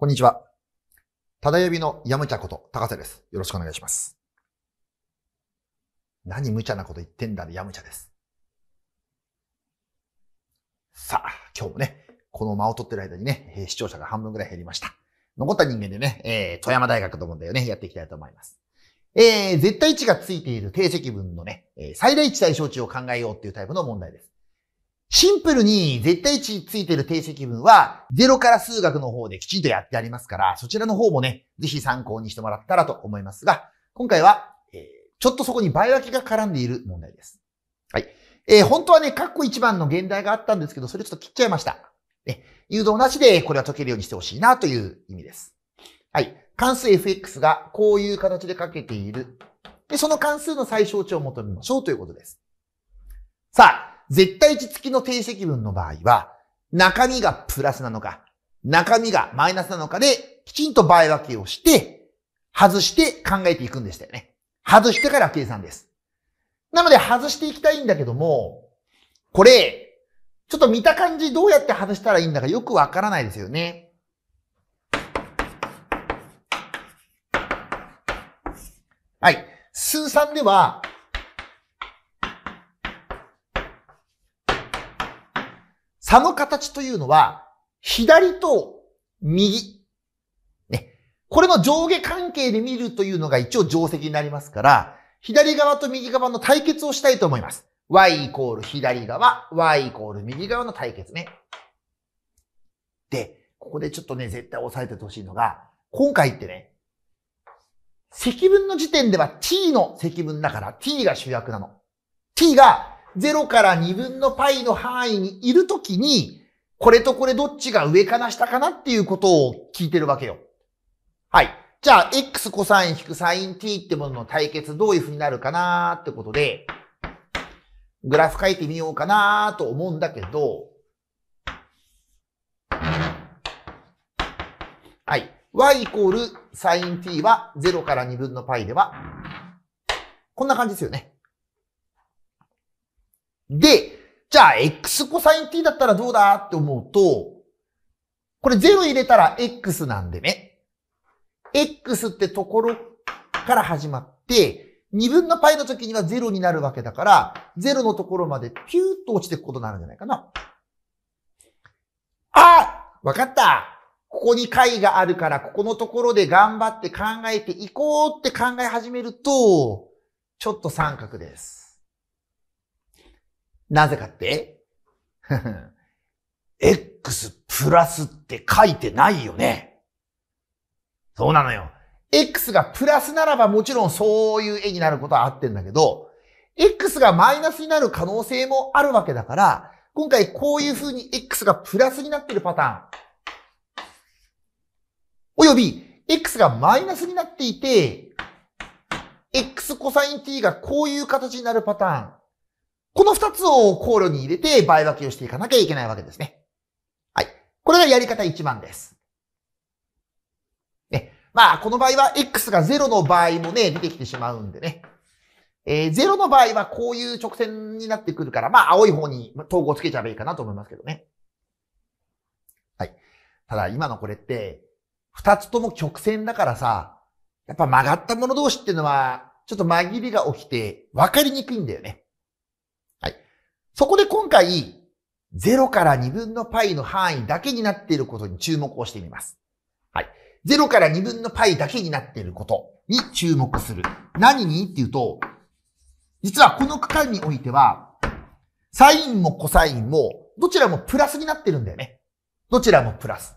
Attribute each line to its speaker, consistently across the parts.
Speaker 1: こんにちは。ただ呼びのやむちゃこと、高瀬です。よろしくお願いします。何無茶なこと言ってんだでやむちゃです。さあ、今日もね、この間を取ってる間にね、視聴者が半分ぐらい減りました。残った人間でね、えー、富山大学の問題をね、やっていきたいと思います。えー、絶対値がついている定積分のね、最大値対象値を考えようっていうタイプの問題です。シンプルに絶対値ついてる定積分は0から数学の方できちんとやってありますから、そちらの方もね、ぜひ参考にしてもらったらと思いますが、今回は、えー、ちょっとそこに倍分けが絡んでいる問題です。はい。えー、本当はね、括弧1番の現代があったんですけど、それちょっと切っちゃいました。ね、誘導なしでこれは解けるようにしてほしいなという意味です。はい。関数 fx がこういう形で書けている。で、その関数の最小値を求めましょうということです。さあ、絶対値付きの定積分の場合は、中身がプラスなのか、中身がマイナスなのかで、きちんと場合分けをして、外して考えていくんでしたよね。外してから計算です。なので外していきたいんだけども、これ、ちょっと見た感じどうやって外したらいいんだかよくわからないですよね。はい。数算では、差の形というのは、左と右。ね。これの上下関係で見るというのが一応定石になりますから、左側と右側の対決をしたいと思います。y イコール左側、y イコール右側の対決ね。で、ここでちょっとね、絶対押さえてほしいのが、今回ってね、積分の時点では t の積分だから t が主役なの。t が0から2分の π の範囲にいるときに、これとこれどっちが上かな下かなっていうことを聞いてるわけよ。はい。じゃあ、x コサイン引くサイン t ってものの対決どういうふうになるかなーってことで、グラフ書いてみようかなーと思うんだけど、はい。y イコールサイン t は0から2分の π では、こんな感じですよね。で、じゃあ x コサイン t だったらどうだって思うと、これ0入れたら x なんでね。x ってところから始まって、2分の π の時には0になるわけだから、0のところまでピューッと落ちていくことになるんじゃないかな。あわかったここに解があるから、ここのところで頑張って考えていこうって考え始めると、ちょっと三角です。なぜかって ?X プラスって書いてないよね。そうなのよ。X がプラスならばもちろんそういう絵になることはあってんだけど、X がマイナスになる可能性もあるわけだから、今回こういう風に X がプラスになってるパターン、および X がマイナスになっていて、X コサイン t がこういう形になるパターン、この二つを考慮に入れて倍分けをしていかなきゃいけないわけですね。はい。これがやり方一番です。ね。まあ、この場合は x が0の場合もね、出てきてしまうんでね。えー、0の場合はこういう直線になってくるから、まあ、青い方に統合つけちゃえばいいかなと思いますけどね。はい。ただ、今のこれって、二つとも曲線だからさ、やっぱ曲がったもの同士っていうのは、ちょっと紛れが起きて分かりにくいんだよね。そこで今回、0から2分の π の範囲だけになっていることに注目をしてみます。はい。0から2分の π だけになっていることに注目する。何にっていうと、実はこの区間においては、サインもコサインも、どちらもプラスになってるんだよね。どちらもプラス。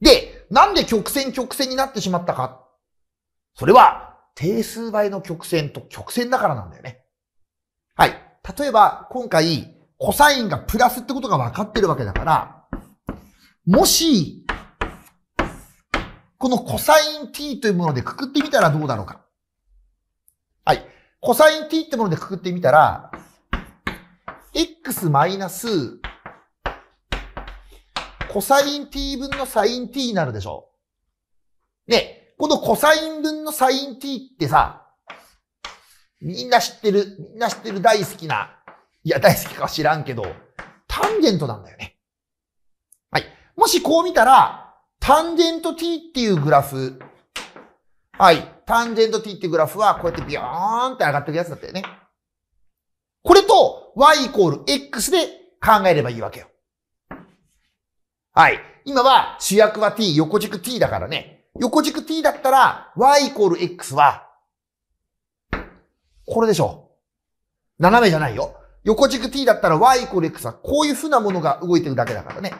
Speaker 1: で、なんで曲線曲線になってしまったか。それは、定数倍の曲線と曲線だからなんだよね。はい。例えば、今回、コサインがプラスってことが分かってるわけだから、もし、このコサイン t というものでくくってみたらどうだろうか。はい。コサイン t ってものでくくってみたら、x マイナス、コサイン t 分のサイン t になるでしょう。で、このコサイン分のサイン t ってさ、みんな知ってる、みんな知ってる大好きな、いや、大好きか知らんけど、タンジェントなんだよね。はい。もしこう見たら、タンジェント t っていうグラフ。はい。タンジェント t っていうグラフは、こうやってビヨーンって上がってるやつだったよね。これと y イコール x で考えればいいわけよ。はい。今は主役は t、横軸 t だからね。横軸 t だったら y イコール x はこれでしょ。斜めじゃないよ。横軸 t だったら y イコール x はこういう風なものが動いてるだけだからね。っ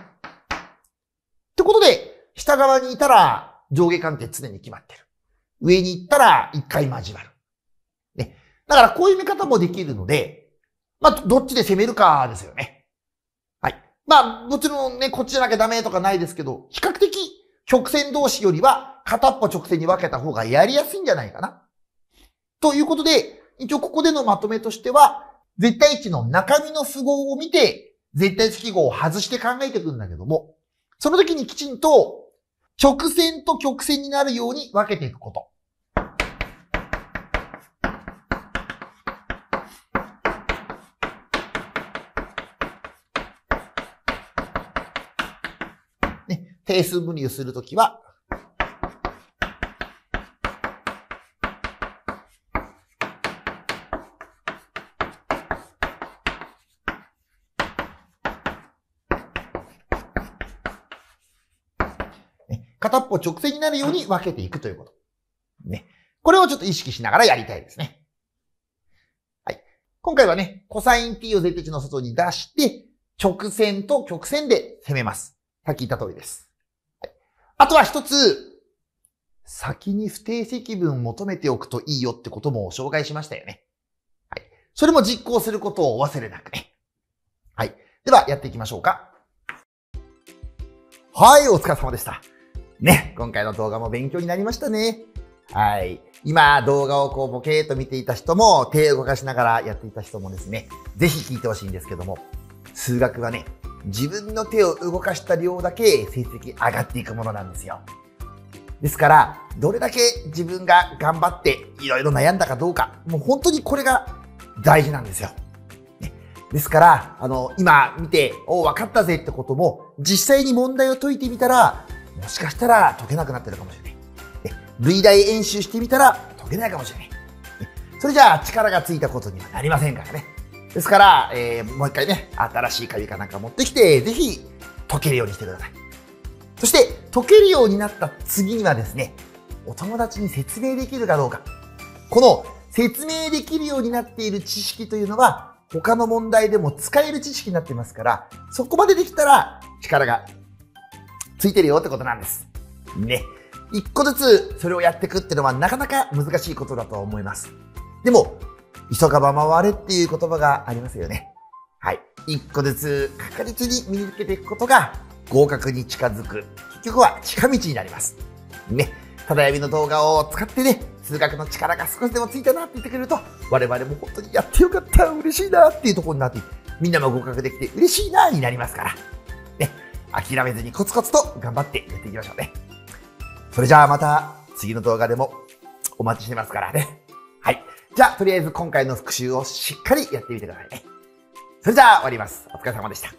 Speaker 1: てことで、下側にいたら上下関係常に決まってる。上に行ったら一回交わる。ね。だからこういう見方もできるので、まあ、どっちで攻めるかですよね。はい。まあ、もちろんね、こっちじゃなきゃダメとかないですけど、比較的曲線同士よりは片っぽ直線に分けた方がやりやすいんじゃないかな。ということで、一応ここでのまとめとしては、絶対値の中身の符号を見て、絶対値記号を外して考えていくんだけども、その時にきちんと直線と曲線になるように分けていくこと。ね、定数分離をするときは、片っぽ直線になるように分けていくということ。ね。これをちょっと意識しながらやりたいですね。はい。今回はね、コサイン t を絶対値の外に出して、直線と曲線で攻めます。さっき言った通りです。はい、あとは一つ、先に不定積分求めておくといいよってことも紹介しましたよね。はい。それも実行することを忘れなくね。はい。では、やっていきましょうか。はい、お疲れ様でした。ね、今回の動画も勉強になりましたね。はい。今、動画をこう、ボケーと見ていた人も、手を動かしながらやっていた人もですね、ぜひ聞いてほしいんですけども、数学はね、自分の手を動かした量だけ成績上がっていくものなんですよ。ですから、どれだけ自分が頑張っていろいろ悩んだかどうか、もう本当にこれが大事なんですよ。ね、ですから、あの、今見て、お、分かったぜってことも、実際に問題を解いてみたら、もしかしたら解けなくなってるかもしれない。類題演習してみたら解けないかもしれない。それじゃあ力がついたことにはなりませんからね。ですから、えー、もう一回ね、新しい鍵かなんか持ってきて、ぜひ解けるようにしてください。そして、解けるようになった次にはですね、お友達に説明できるかどうか。この説明できるようになっている知識というのは、他の問題でも使える知識になってますから、そこまでできたら力がついてるよってことなんです。ね。一個ずつそれをやっていくっていうのはなかなか難しいことだと思います。でも、急がば回れっていう言葉がありますよね。はい。一個ずつ確実に身につけていくことが合格に近づく。結局は近道になります。ね。ただ闇の動画を使ってね、数学の力が少しでもついたなって言ってくれると、我々も本当にやってよかった、嬉しいなっていうところになって、みんなも合格できて嬉しいなになりますから。諦めずにコツコツと頑張ってやっていきましょうね。それじゃあまた次の動画でもお待ちしてますからね。はい。じゃあ、とりあえず今回の復習をしっかりやってみてくださいね。それじゃあ終わります。お疲れ様でした。